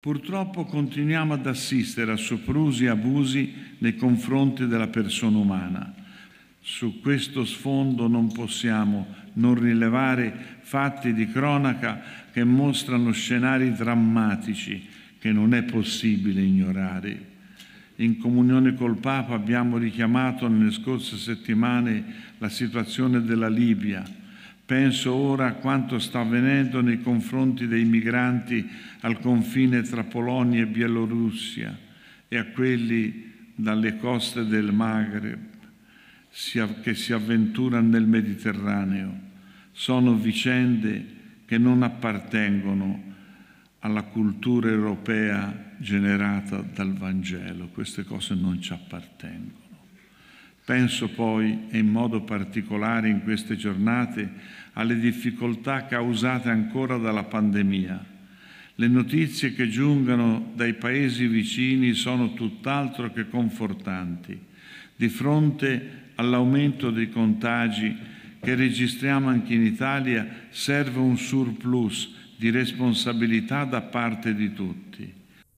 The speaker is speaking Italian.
Purtroppo continuiamo ad assistere a soprusi e abusi nei confronti della persona umana. Su questo sfondo non possiamo non rilevare fatti di cronaca che mostrano scenari drammatici che non è possibile ignorare. In comunione col Papa abbiamo richiamato nelle scorse settimane la situazione della Libia, Penso ora a quanto sta avvenendo nei confronti dei migranti al confine tra Polonia e Bielorussia e a quelli dalle coste del Maghreb che si avventurano nel Mediterraneo. Sono vicende che non appartengono alla cultura europea generata dal Vangelo. Queste cose non ci appartengono. Penso poi, e in modo particolare in queste giornate, alle difficoltà causate ancora dalla pandemia. Le notizie che giungono dai paesi vicini sono tutt'altro che confortanti. Di fronte all'aumento dei contagi che registriamo anche in Italia serve un surplus di responsabilità da parte di tutti.